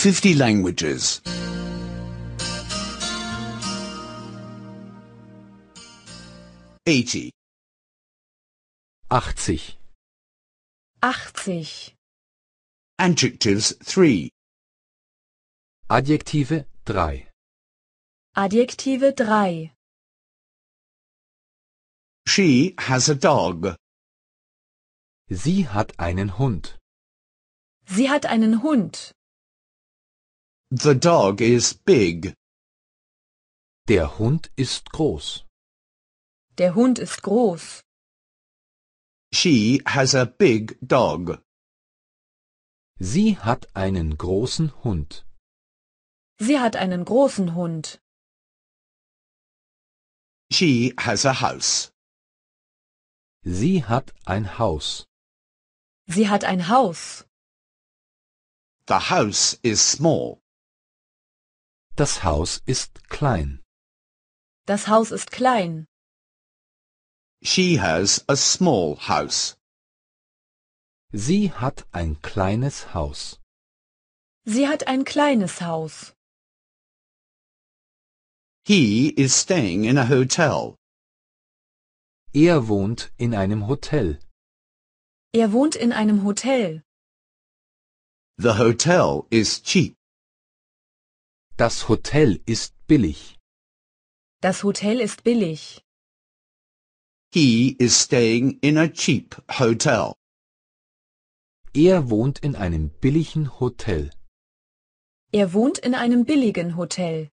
50 languages. 80. 80. 80. Adjectives 3. Adjektive 3. Adjektive 3. She has a dog. Sie hat einen Hund. Sie hat einen Hund. The dog is big. Der Hund ist groß. Der Hund ist groß. She has a big dog. Sie hat einen großen Hund. Sie hat einen großen Hund. She has a house. Sie hat ein Haus. Sie hat ein Haus. The house is small. Das Haus ist klein. Das Haus ist klein. She has a small house. Sie hat ein kleines Haus. Sie hat ein kleines Haus. He is staying in a hotel. Er wohnt in einem Hotel. Er wohnt in einem Hotel. The hotel is cheap. Das Hotel ist billig. Das Hotel ist billig. He is staying in a cheap hotel. Er wohnt in einem billigen Hotel. Er wohnt in einem billigen Hotel.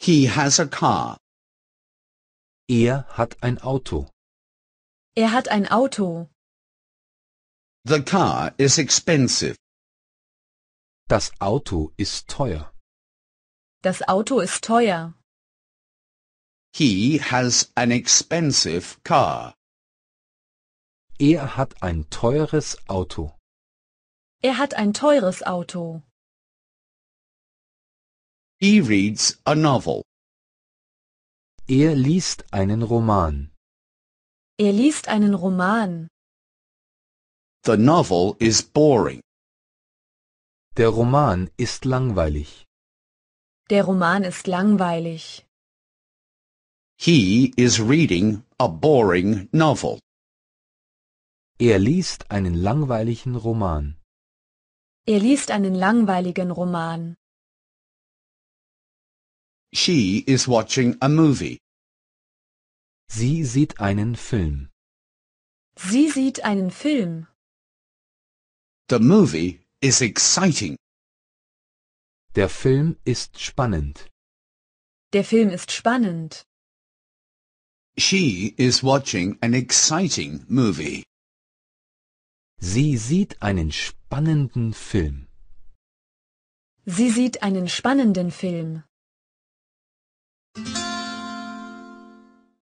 He has a car. Er hat ein Auto. Er hat ein Auto. The car is expensive. Das Auto ist teuer. Das Auto ist teuer. He has an expensive car. Er hat ein teures Auto. Er hat ein teures Auto. He reads a novel. Er liest einen Roman. Er liest einen Roman. The novel is boring. Der Roman ist langweilig. Der Roman ist langweilig. He is reading a boring novel. Er liest einen langweiligen Roman. Er liest einen langweiligen Roman. She is watching a movie. Sie sieht einen Film. Sie sieht einen Film. The movie is exciting. Der Film ist spannend. Der Film ist spannend. She is watching an exciting movie. Sie sieht einen spannenden Film. Sie sieht einen spannenden Film.